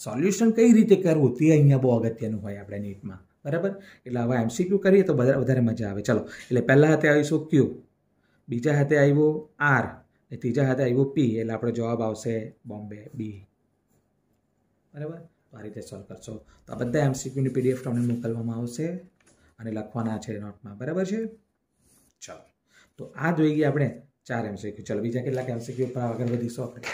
સોલ્યુશન કઈ રીતે કરવું તે અહીંયા બહુ અગત્યનું હોય આપણે નીટમાં બરાબર એટલે હવે એમસીક્યુ કરીએ તો વધારે મજા આવે ચલો એટલે પહેલાં હાથે આવીશું ક્યુ બીજા હાથે આવ્યું આર ત્રીજા હાથે આવ્યું પી એટલે આપણો જવાબ આવશે બોમ્બે બી બરાબર આ રીતે સોલ્વ કરશો તો આ બધા એમસીક્યુની પીડીએફ તમને મોકલવામાં આવશે અને લખવાના છે નોટમાં બરાબર છે ચાલો તો આ જોઈ ગઈ આપણે ચાર એમસીક્યુ ચાલો બીજા કેટલાક એમસીક્યુ પર આગળ વધીશું આપણે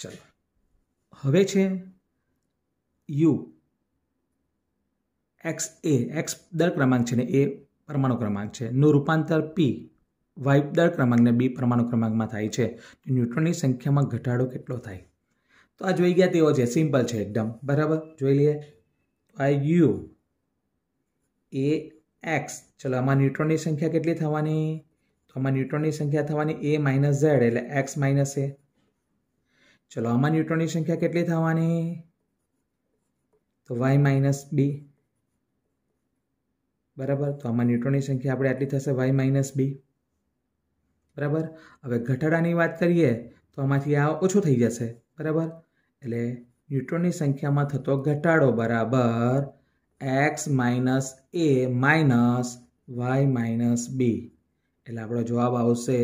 ચલો હવે છે યુ એક્સ એ એક્સ દળ ક્રમાંક છે ને એ પરમાણુ ક્રમાંક છે નું રૂપાંતર પી વાય દળ ક્રમાંકને બી પરમાણુ ક્રમાંકમાં થાય છે ન્યુટ્રોનની સંખ્યામાં ઘટાડો કેટલો થાય તો આ જોઈ ગયા તેવો છે સિમ્પલ છે એકદમ બરાબર જોઈ લઈએ આઈ યુ એ એક્સ ચલો આમાં ન્યુટ્રોનની સંખ્યા કેટલી થવાની તો આમાં ન્યુટ્રોનની સંખ્યા થવાની એ માઇનસ ઝેડ એટલે એક્સ માઇનસ એ ચલો આમાં ન્યુટ્રોનની સંખ્યા કેટલી થવાની તો વાય માઇનસ બી બરાબર તો આમાં ન્યુટ્રોનની સંખ્યા આપણે આટલી થશે વાય માઇનસ બી બરાબર હવે ઘટાડાની વાત કરીએ તો આમાંથી આ ઓછો થઈ જશે બરાબર એટલે ન્યુટ્રોનની સંખ્યામાં થતો ઘટાડો બરાબર X minus A minus Y minus B એટલે આપણો જવાબ આવશે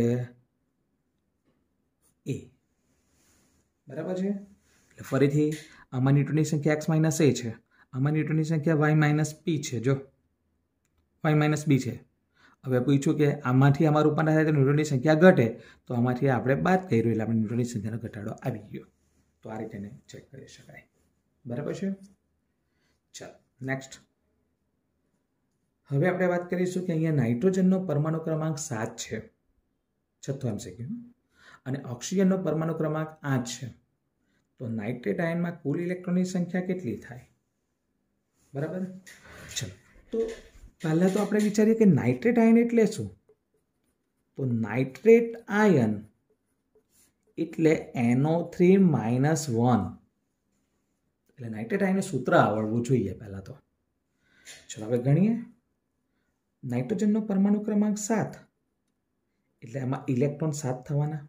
એ બરાબર છે એટલે ફરીથી આમાં ન્યુટ્રોનની સંખ્યા એક્સ માઇનસ એ છે આમાં ન્યુટ્રોનની સંખ્યા વાય માઇનસ પી છે જો વાય માઇનસ બી છે હવે પૂછ્યું કે આમાંથી આમાં રૂપાંતર થાય તો ન્યુટ્રનની સંખ્યા ઘટે તો આમાંથી આપણે બાદ કર્યું એટલે આપણે ન્યુટ્રનની સંખ્યાનો ઘટાડો આવી ગયો તો આ રીતે ચેક કરી શકાય બરાબર છે ચાલો નેક્સ્ટ હવે આપણે વાત કરીશું કે અહીંયા નાઇટ્રોજનનો પરમાણુ ક્રમાંક સાત છે છઠ્ઠો એમસીક્યુ અને ઓક્સિજનનો પરમાણુ ક્રમાંક આઠ છે તો નાઇટ્રેટ આયનમાં કુલ ઇલેક્ટ્રોનની સંખ્યા કેટલી થાય બરાબર ચલો તો પહેલાં તો આપણે વિચારીએ કે નાઇટ્રેટ આયન એટલે શું તો નાઇટ્રેટ આયન એટલે એનો થ્રી માઇનસ વન એટલે નાઇટ્રેટ આયનનું સૂત્ર આવડવું જોઈએ પહેલાં તો ચલો હવે ગણીએ નાઇટ્રોજનનો પરમાણુ ક્રમાંક સાત એટલે એમાં ઇલેક્ટ્રોન સાત થવાના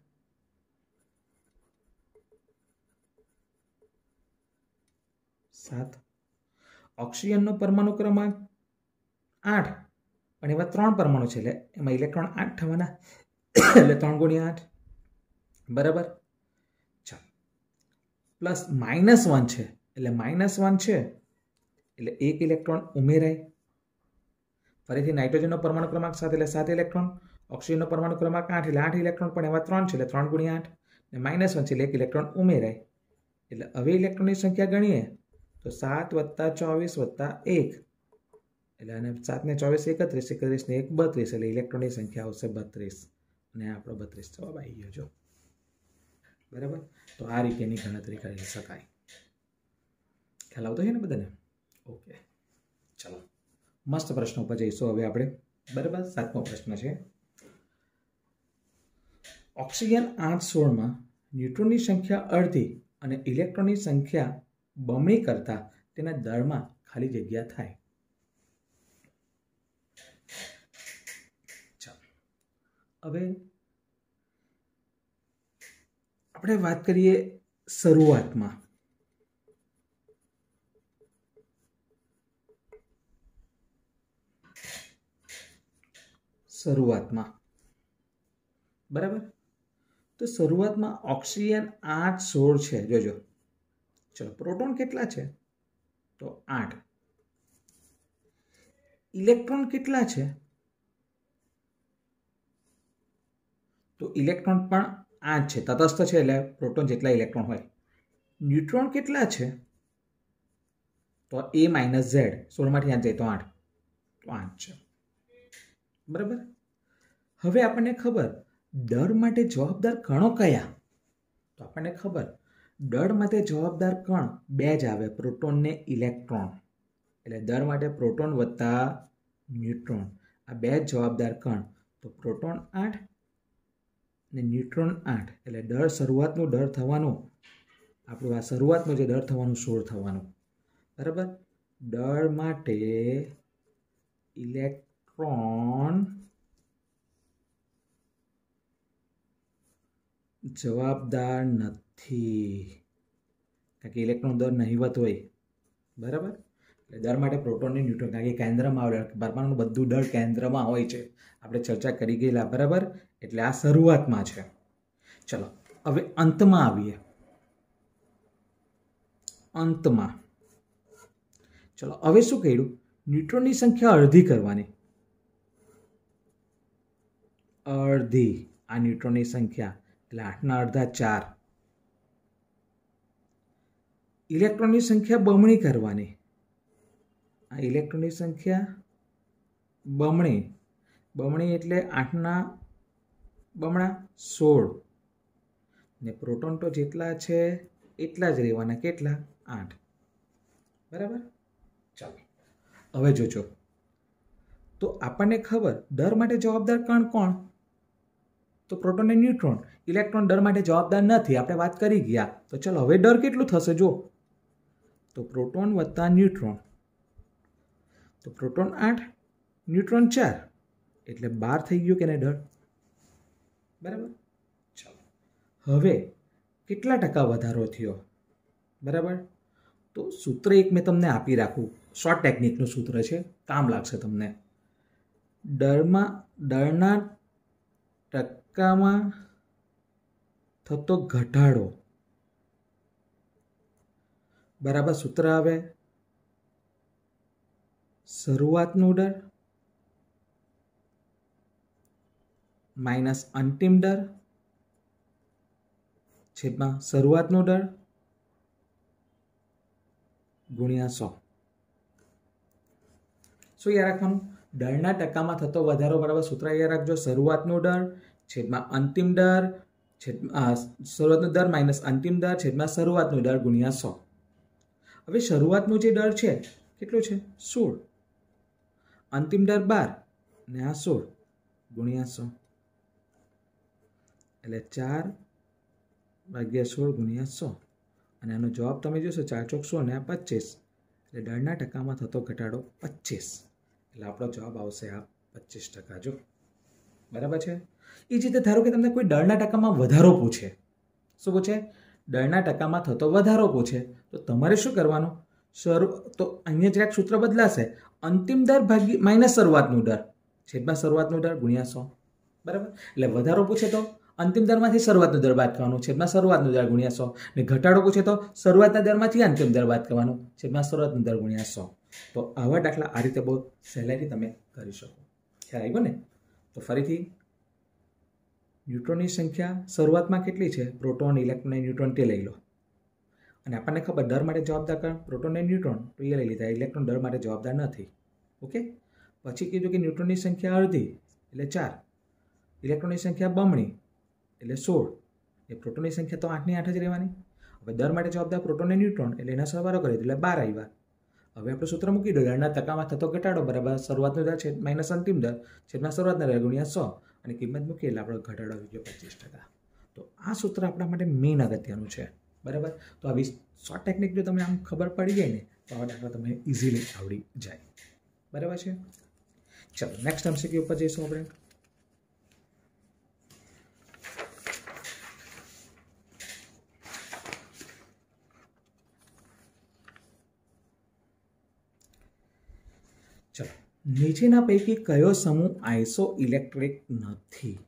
સાત ઓક્સિજનનો પરમાણુ ક્રમાંક આઠ પણ એવા ત્રણ પરમાણુ છે એટલે એમાં ઇલેક્ટ્રોન આઠ થવાના એટલે ત્રણ ગુણ્યા આઠ બરાબર ચાલો પ્લસ માઇનસ વન છે એટલે માઇનસ વન છે એટલે એક ઇલેક્ટ્રોન ઉમેરાય ફરીથી નાઇટ્રોજનનો પરમાણુ ક્રમાંક સાત એટલે સાત ઇલેક્ટ્રોન ઓક્સિજનનો પરમાણુ ક્રમાંક આઠ એટલે આઠ ઇલેક્ટ્રોન પણ એમાં ત્રણ છે એટલે ત્રણ ગુણ્યા આઠ અને માઇનસ વન છે એટલે એક ઇલેક્ટ્રોન ઉમેરાય એટલે હવે ઇલેક્ટ્રોનની સંખ્યા ગણીએ તો સાત વત્તા ચોવીસ વત્તા એક એટલે અને સાતને ચોવીસ એકત્રીસ એકત્રીસને એક બત્રીસ એટલે ઇલેક્ટ્રોનની સંખ્યા આવશે બત્રીસ અને આપણો બત્રીસ જવાબ આવી ગયો જો બરાબર તો આ રીતેની ગણતરી કરી શકાય ખ્યાલ આવતો છે ને બધાને ઓકે ચલો મસ્ત પ્રશ્ન ઉપર જઈશું હવે આપણે બરાબર સાતમો પ્રશ્ન છે ઓક્સિજન આઠ સોળમાં ન્યુટ્રોનની સંખ્યા અડધી અને ઇલેક્ટ્રોનની સંખ્યા બમણી કરતાં તેના દળમાં ખાલી જગ્યા થાય હવે આપણે વાત કરીએ શરૂઆતમાં શરૂઆતમાં બરાબર તો શરૂઆતમાં ઓક્સિજન આઠ સોળ છે જોજો ચલો પ્રોટોન કેટલા છે તો આઠ ઇલેક્ટ્રોન કેટલા છે ઇલેક્ટ્રોન પણ આઠ છે તટસ્થ છે એટલે પ્રોટોન જેટલા ઇલેક્ટ્રોન હોય ન્યુટ્રોન કેટલા છે તો એ માઇનસ ઝેડ સોળમાંથી આઠ જાય તો આઠ તો આઠ છે બરાબર હવે આપણને ખબર દર માટે જવાબદાર કણો કયા તો આપણને ખબર દર માટે જવાબદાર કણ બે જ આવે પ્રોટોન ને ઇલેક્ટ્રોન એટલે દર માટે પ્રોટોન વત્તા ન્યુટ્રોન આ બે જ જવાબદાર કણ તો પ્રોટોન આઠ અને ન્યુટ્રોન આઠ એટલે ડર શરૂઆતનો ડર થવાનો આપણો આ શરૂઆતનો જે ડર થવાનો સોળ થવાનો બરાબર ડર માટે ઇલેક્ટ્રોન જવાબદાર નથી કારણ કે ઇલેક્ટ્રોન દર નહીવત હોય બરાબર એટલે દર માટે પ્રોટોન અને ન્યુટ્રોન કારણ કે કેન્દ્રમાં આવેલા પરમાણુનું બધું દળ કેન્દ્રમાં હોય છે આપણે ચર્ચા કરી ગયેલા બરાબર એટલે આ શરૂઆતમાં છે ચલો હવે અંતમાં આવીએ અંતમાં ચલો હવે શું કર્યું ન્યુટ્રોનની સંખ્યા અડધી કરવાની અડધી આ ન્યુટ્રોનની સંખ્યા એટલે આઠના અડધા ચાર ઇલેક્ટ્રોનની સંખ્યા બમણી કરવાની આ ઇલેક્ટ્રોનની સંખ્યા બમણી બમણી એટલે આઠના બમણા સોળ ને પ્રોટોન તો જેટલા છે એટલા જ રહેવાના કેટલા આઠ બરાબર ચાલો હવે જોજો તો આપણને ખબર દર માટે જવાબદાર કણ કોણ તો પ્રોટોન અને ન્યુટ્રોન ઇલેક્ટ્રોન દર માટે જવાબદાર નથી આપણે વાત કરી ગયા તો ચલો હવે ડર કેટલું થશે જો તો પ્રોટોન વત્તા ન્યુટ્રોન તો પ્રોટોન આઠ ન્યુટ્રોન ચાર એટલે બાર થઈ ગયું કે ને ડર બરાબર ચાલો હવે કેટલા ટકા વધારો થયો બરાબર તો સૂત્ર એક મેં તમને આપી રાખું શોર્ટ ટેકનિકનું સૂત્ર છે કામ લાગશે તમને ડરમાં ડરના ટકામાં થતો ઘટાડો બરાબર સૂત્ર આવે શરૂઆતનો ડર માઇનસ અંતિમ દર છેદમાં શરૂઆતનો દર ગુણ્યા સો શું યાદ રાખવાનું દરના ટકામાં થતો વધારો બરાબર સૂત્ર યાદ રાખજો શરૂઆતનો દર છેદમાં અંતિમ દર છેદ શરૂઆતનો દર માઇનસ અંતિમ દર છેદમાં શરૂઆતનો દર ગુણ્યા સો હવે શરૂઆતનો જે દર છે કેટલો છે સોળ અંતિમ દર બાર ને આ સોળ ગુણ્યા સો એટલે ચાર ભાગ્યા સોળ ગુણ્યા સો અને આનો જવાબ તમે જોશો ચાર ચોક સો ને પચીસ એટલે દળના ટકામાં થતો ઘટાડો પચીસ એટલે આપણો જવાબ આવશે આ પચીસ ટકા જો બરાબર છે એ જ રીતે ધારો કે તમને કોઈ દળના ટકામાં વધારો પૂછે શું પૂછે દળના ટકામાં થતો વધારો પૂછે તો તમારે શું કરવાનું શરૂ તો અહીંયા જરાક સૂત્ર બદલાશે અંતિમ દર ભાગી માઇનસ શરૂઆતનું દર છેદમાં શરૂઆતનું દર ગુણ્યા સો બરાબર એટલે વધારો પૂછે તો અંતિમ દરમાંથી શરૂઆતનો દર બાદ કરવાનો છેદમાં શરૂઆતનો દર ગુણ્યા સો ને ઘટાડો પૂછે તો શરૂઆતના દરમાંથી અંતિમ દર બાદ કરવાનો છેદમાં શરૂઆતનો દર ગુણ્યા સો તો આવા દાખલા આ રીતે બહુ સહેલાઈથી તમે કરી શકો ખ્યાલ આવ્યો ને તો ફરીથી ન્યુટ્રોનની સંખ્યા શરૂઆતમાં કેટલી છે પ્રોટોન ઇલેક્ટ્રોન ન્યુટ્રોન તે લઈ લો અને આપણને ખબર દર માટે જવાબદાર પ્રોટોન અને ન્યુટ્રોન તો એ લઈ લીધા ઇલેક્ટ્રોન દર માટે જવાબદાર નથી ઓકે પછી કીધું કે ન્યુટ્રોનની સંખ્યા અડધી એટલે ચાર ઇલેક્ટ્રોનની સંખ્યા બમણી એટલે સોળ એ પ્રોટોનની સંખ્યા તો આઠની આઠ જ રહેવાની હવે દર માટે જવાબદાર પ્રોટોન એ ન્યુટ્રોન એટલે એના સરવાળો કરીએ એટલે બાર આવ્યા હવે આપણે સૂત્ર મૂકી દઈએ દળના ટકામાં થતો ઘટાડો બરાબર શરૂઆતનો દર છે માઇનસ અંતિમ દર છેદના શરૂઆતના દર ગુણ્યા સો અને કિંમત મૂકીએ એટલે આપણો ઘટાડો આવી ગયો પચીસ ટકા તો આ સૂત્ર આપણા માટે મેઇન અગત્યનું છે બરાબર તો આવી શોર્ટ ટેકનિક જો તમને આમ ખબર પડી જાય ને તો આવા દાખલા તમને ઇઝીલી આવડી જાય બરાબર છે ચલો નેક્સ્ટ એમસીક્યુ ઉપર જઈશું આપણે નીચેના પૈકી કયો સમૂહ આઈસો ઇલેક્ટ્રિક નથી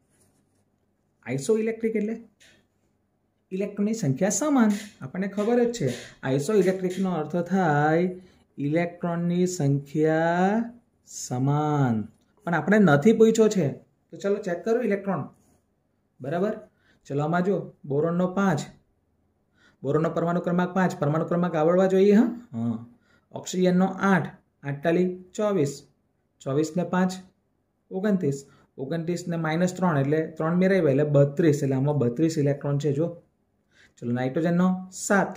આઈસો ઇલેક્ટ્રિક એટલે ઇલેક્ટ્રોનની સંખ્યા સમાન આપણને ખબર જ છે આઈસો ઇલેક્ટ્રિકનો અર્થ થાય ઇલેક્ટ્રોનની સંખ્યા સમાન પણ આપણે નથી પૂછ્યો છે તો ચલો ચેક કરો ઇલેક્ટ્રોન બરાબર ચલો આમાં જો બોરોનનો પાંચ બોરોનો પરમાણુ ક્રમાંક પાંચ પરમાણુ ક્રમાંક આવડવા જોઈએ હા હા ઓક્સિજનનો આઠ આઠતાલી ચોવીસ ચોવીસને પાંચ ઓગણત્રીસ ઓગણત્રીસને માઇનસ ત્રણ એટલે ત્રણ બે રહેવા એટલે બત્રીસ એટલે આમાં બત્રીસ ઇલેક્ટ્રોન છે જો ચલો નાઇટ્રોજનનો સાત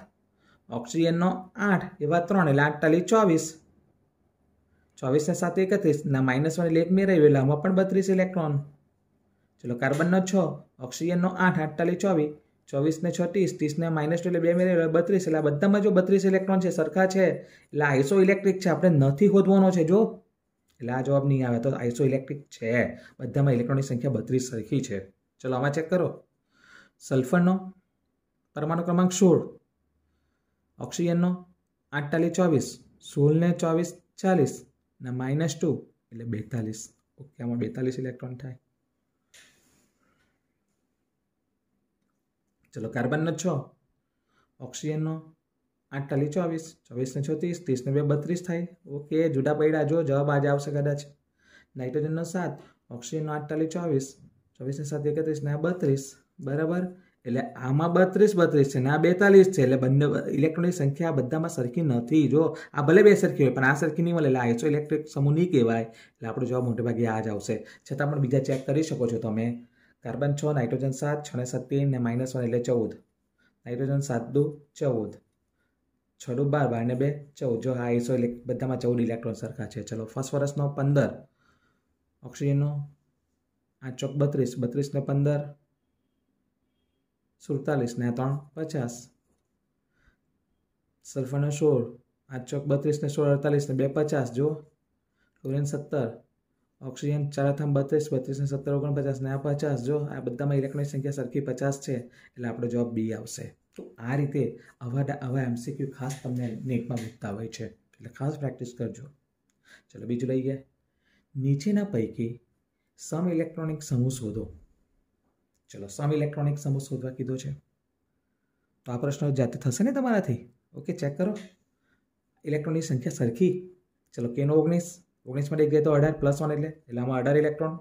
ઓક્સિજનનો આઠ એવા ત્રણ એટલે આઠતાલીસ ચોવીસ ચોવીસને સાત એકત્રીસ ના માઇનસ વન એટલે એક મેળવ્યું એટલે આમાં પણ બત્રીસ ઇલેક્ટ્રોન ચલો કાર્બનનો છ ઓક્સિજનનો આઠ આઠતાલીસ ચોવીસ ચોવીસને છ ત્રીસ ત્રીસને માઇનસ ટુ એટલે બે મેળવ્યું એટલે બત્રીસ એટલે આ બધામાં જો બત્રીસ ઇલેક્ટ્રોન છે સરખા છે એટલે આઈસો ઇલેક્ટ્રિક છે આપણે નથી ખોદવાનો છે જો એટલે આ જવાબ નહીં આવે તો આઈસો ઇલેક્ટ્રિક છે બધામાં ઇલેક્ટ્રોનની સંખ્યા બત્રીસ સરખી છે ચલો આમાં ચેક કરો સલ્ફરનો પરમાણુ ક્રમાંક સોળ ઓક્સિજનનો આઠતાલીસ ચોવીસ સોળને ચોવીસ ચાલીસ ને માઇનસ ટુ એટલે બેતાલીસ ઓકે આમાં બેતાલીસ ઇલેક્ટ્રોન થાય ચલો કાર્બનનો છ ઓક્સિજનનો આઠતાલીસ ચોવીસ ચોવીસને છોત્રીસ ત્રીસને બે બત્રીસ થાય ઓકે જુદા પૈડા જો જવાબ આજે આવશે કદાચ નાઇટ્રોજનનો સાત ઓક્સિજનનો આઠતાલીસ ચોવીસ ચોવીસને સાત એકત્રીસને આ બત્રીસ બરાબર એટલે આમાં બત્રીસ બત્રીસ છે ને આ બેતાલીસ છે એટલે બંને ઇલેક્ટ્રોનિક સંખ્યા બધામાં સરખી નથી જો આ ભલે બે સરખી હોય પણ આ સરખી નહીં મળે એટલે આ ઇલેક્ટ્રિક સમૂહ નહીં કહેવાય એટલે આપણો જવાબ મોટેભાગે આ જ આવશે છતાં પણ બીજા ચેક કરી શકો છો તમે કાર્બન છ નાઇટ્રોજન સાત છ ને સત્તીન ને માઇનસ વન એટલે ચૌદ નાઇટ્રોજન સાત દુ ચૌદ છડું બાર બાર ને બે ચૌદ જો હા એસો બધામાં ચૌદ ઇલેક્ટ્રોન સરખા છે ચલો ફોસ્ફરસનો પંદર ઓક્સિજનનો આ ચોક બત્રીસ બત્રીસને પંદર સુડતાલીસને ત્રણ પચાસ સલ્ફરનો સોળ આ ચોક બત્રીસને સોળ અડતાલીસને બે પચાસ જો ક્લોરિન સત્તર ઓક્સિજન ચારાથમ બત્રીસ બત્રીસને સત્તર ઓગણપચાસ ને આ પચાસ જો આ બધામાં ઇલેક્ટ્રોનિક સંખ્યા સરખી પચાસ છે એટલે આપણો જવાબ બી આવશે તો આ રીતે આવા આવા એમસીક્યુ ખાસ તમને નેટમાં મૂકતા હોય છે એટલે ખાસ પ્રેક્ટિસ કરજો ચલો બીજું લઈ ગયા નીચેના પૈકી સમ ઇલેક્ટ્રોનિક સમૂહ શોધો ચલો સમ ઇલેક્ટ્રોનિક સમૂહ શોધવા કીધો છે તો આ પ્રશ્ન જાતે થશે ને તમારાથી ઓકે ચેક કરો ઇલેક્ટ્રોનની સંખ્યા સરખી ચલો કેનો ઓગણીસ ઓગણીસમાં એક જાય તો અઢાર પ્લસ વન એટલે એટલે આમાં અઢાર ઇલેક્ટ્રોન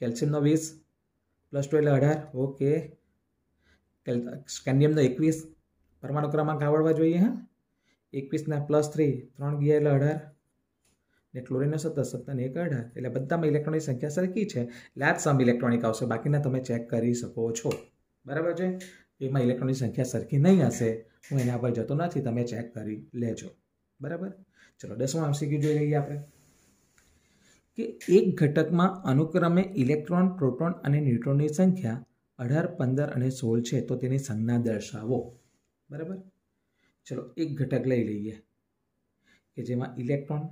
કેલ્શિયમનો વીસ પ્લસ ટુ એટલે અઢાર ઓકે સ્કેન્ડિયમનો એકવીસ પરમાણુ ક્રમાંક આવડવા જોઈએ હા એકવીસના પ્લસ થ્રી ત્રણ ગયા એટલે અઢાર ને ક્લોરીનો સત્તર સત્તરને એક અઢાર એટલે બધામાં ઇલેક્ટ્રોનિક સંખ્યા સરખી છે એટલે આ સમ ઇલેક્ટ્રોનિક આવશે બાકીના તમે ચેક કરી શકો છો બરાબર છે એમાં ઇલેક્ટ્રોનિક સંખ્યા સરખી નહીં હશે હું એના પર જતો નથી તમે ચેક કરી લેજો બરાબર ચલો દસમું એમસીક્યુ જોઈ લઈએ આપણે કે એક ઘટકમાં અનુક્રમે ઇલેક્ટ્રોન પ્રોટોન અને ન્યુટ્રોનની સંખ્યા અઢાર પંદર અને સોળ છે તો તેની સંજ્ઞા દર્શાવો બરાબર ચલો એક ઘટક લઈ લઈએ કે જેમાં ઇલેક્ટ્રોન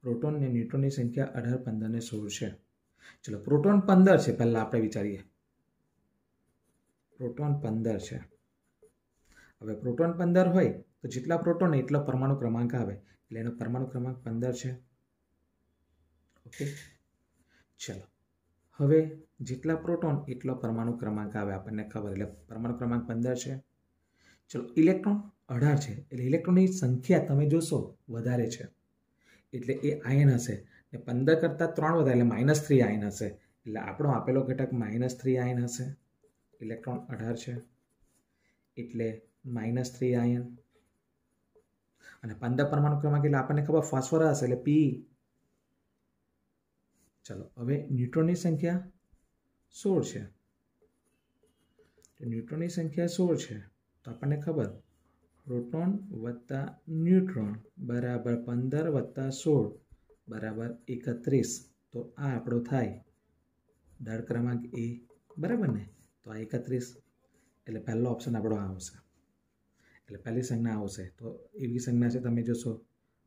પ્રોટોન ને ન્યુટ્રોનની સંખ્યા અઢાર પંદર ને સોળ છે ચલો પ્રોટોન પંદર છે પહેલાં આપણે વિચારીએ પ્રોટોન પંદર છે હવે પ્રોટોન પંદર હોય તો જેટલા પ્રોટોન એટલો પરમાણુ ક્રમાંક આવે એટલે એનો પરમાણુ ક્રમાંક પંદર છે ઓકે ચલો હવે જેટલા પ્રોટોન એટલો પરમાણુ ક્રમાંક આવે આપણને ખબર એટલે પરમાણુ ક્રમાંક પંદર છે ચલો ઇલેક્ટ્રોન અઢાર છે એટલે ઇલેક્ટ્રોનની સંખ્યા તમે જોશો વધારે છે એટલે એ આયન હશે ને પંદર કરતાં ત્રણ વધારે એટલે માઇનસ થ્રી આયન હશે એટલે આપણો આપેલો ઘટક માઇનસ થ્રી આયન હશે ઇલેક્ટ્રોન અઢાર છે એટલે માઇનસ થ્રી આયન અને પંદર પરમાણુ ક્રમાંક એટલે આપણને ખબર ફોસ્ફરસ એટલે પી ચાલો હવે ન્યુટ્રોનની સંખ્યા સોળ છે તો ન્યુટ્રોનની સંખ્યા સોળ છે તો આપણને ખબર પ્રોટોન વત્તા ન્યુટ્રોન બરાબર પંદર વત્તા સોળ બરાબર એકત્રીસ તો આ આપણો થાય દળ ક્રમાંક એ બરાબર ને તો આ એકત્રીસ એટલે પહેલો ઓપ્શન આપણો આવશે એટલે પહેલી સંજ્ઞા આવશે તો એવી સંજ્ઞા છે તમે જોશો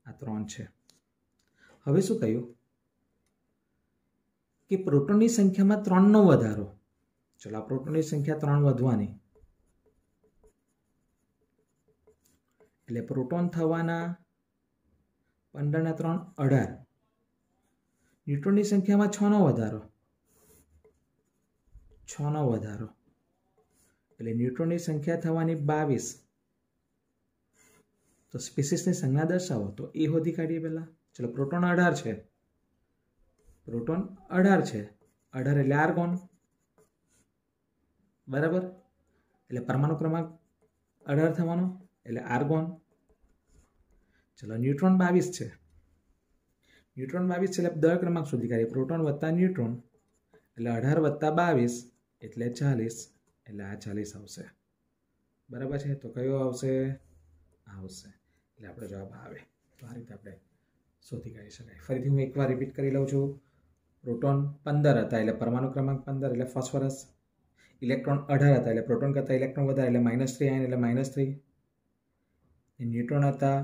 આ ત્રણ છે હવે શું કહ્યું કે પ્રોટોનની સંખ્યામાં ત્રણનો વધારો ચલો આ પ્રોટોનની સંખ્યા ત્રણ વધવાની એટલે પ્રોટોન થવાના પંદરના ત્રણ અઢાર ન્યુટ્રોનની સંખ્યામાં છનો વધારો છનો વધારો એટલે ન્યુટ્રોનની સંખ્યા થવાની બાવીસ તો સ્પીસીસની સંજ્ઞા દર્શાવો તો એ હોધી કાઢીએ પહેલાં ચલો પ્રોટોન અઢાર છે પ્રોટોન અઢાર છે અઢાર એટલે આર્ગોન બરાબર એટલે પરમાણુ ક્રમાંક અઢાર થવાનો એટલે આર્ગોન ચલો ન્યુટ્રોન બાવીસ છે ન્યુટ્રોન બાવીસ છે એટલે દર ક્રમાંક શોધી કાઢીએ પ્રોટોન વત્તા ન્યુટ્રોન એટલે અઢાર વત્તા બાવીસ એટલે ચાલીસ એટલે આ ચાલીસ આવશે બરાબર છે તો કયો આવશે આવશે એટલે આપણો જવાબ આવે તો આ રીતે આપણે શોધી કાઢી શકાય ફરીથી હું એકવાર રિપીટ કરી લઉં છું પ્રોટોન પંદર હતા એટલે પરમાણુ ક્રમાંક પંદર એટલે ફોસ્ફરસ ઇલેક્ટ્રોન અઢાર હતા એટલે પ્રોટોન કરતાં ઇલેક્ટ્રોન વધારે એટલે માઇનસ થ્રી આયન એટલે માઇનસ થ્રી ન્યુટ્રોન હતા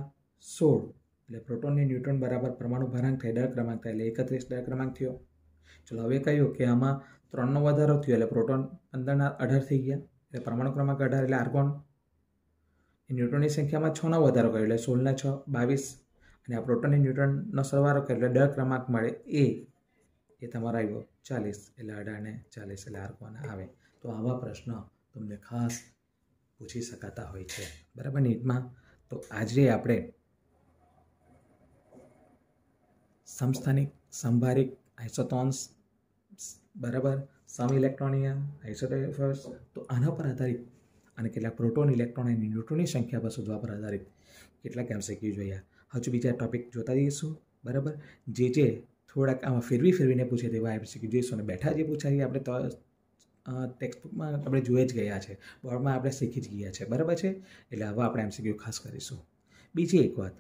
સોળ એટલે પ્રોટોનને ન્યુટ્રોન બરાબર પરમાણુ ભરાંક થાય દર ક્રમાંક થાય એટલે એકત્રીસ દર ક્રમાંક થયો ચલો હવે કહ્યું કે આમાં ત્રણનો વધારો થયો એટલે પ્રોટોન પંદરના અઢાર થઈ ગયા એટલે પરમાણુ ક્રમાંક અઢાર એટલે આર્ગોન એ ન્યુટ્રોનની સંખ્યામાં છનો વધારો કર્યો એટલે સોળના છ બાવીસ અને આ પ્રોટોન અને ન્યુટ્રોનનો સરવારો કર્યો એટલે દર ક્રમાંક મળે એક એ તમારો આવ્યો ચાલીસ એટલે અઢારને ચાલીસ એટલે આરકોના આવે તો આવા પ્રશ્નો તમને ખાસ પૂછી શકાતા હોય છે બરાબર નીટમાં તો આજે આપણે સંસ્થાનિક સંભારિક આઇસોથોન્સ બરાબર સમ ઇલેક્ટ્રોનિયા આઇસોટેફર્સ તો આના પર આધારિત અને કેટલાક પ્રોટોન ઇલેક્ટ્રોન અને ન્યુટ્રોનની સંખ્યા પર શોધવા પર આધારિત કેટલાક એમસીક્યુ જોયા હજુ બીજા ટોપિક જોતા જઈશું બરાબર જે જે થોડાક આમાં ફેરવી ફેરવીને પૂછે તેવા એમસીક્યુ જોઈશું અને બેઠા જે પૂછાય આપણે તો ટેક્સ્ટ બુકમાં આપણે જોઈ જ ગયા છે બોર્ડમાં આપણે શીખી જ ગયા છે બરાબર છે એટલે હવે આપણે એમ એમસીક્યુ ખાસ કરીશું બીજી એક વાત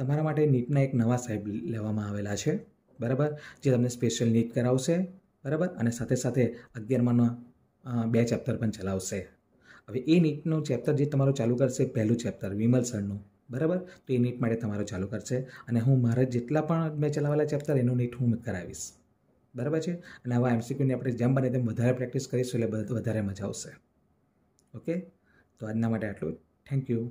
તમારા માટે નીટના એક નવા સાહેબ લેવામાં આવેલા છે બરાબર જે તમને સ્પેશિયલ નીટ કરાવશે બરાબર અને સાથે સાથે અગિયારમાંના બે ચેપ્ટર પણ ચલાવશે હવે એ નીટનું ચેપ્ટર જે તમારું ચાલુ કરશે પહેલું ચેપ્ટર વિમલ સરનું બરાબર તો એ નીટ માટે તમારું ચાલુ કરશે અને હું મારા જેટલા પણ મેં ચલાવેલા ચેપ્ટર એનું નીટ હું કરાવીશ બરાબર છે અને આવા એમસીક્યુની આપણે જેમ બને તેમ વધારે પ્રેક્ટિસ કરીશું એટલે વધારે મજા આવશે ઓકે તો આજના માટે આટલું થેન્ક યુ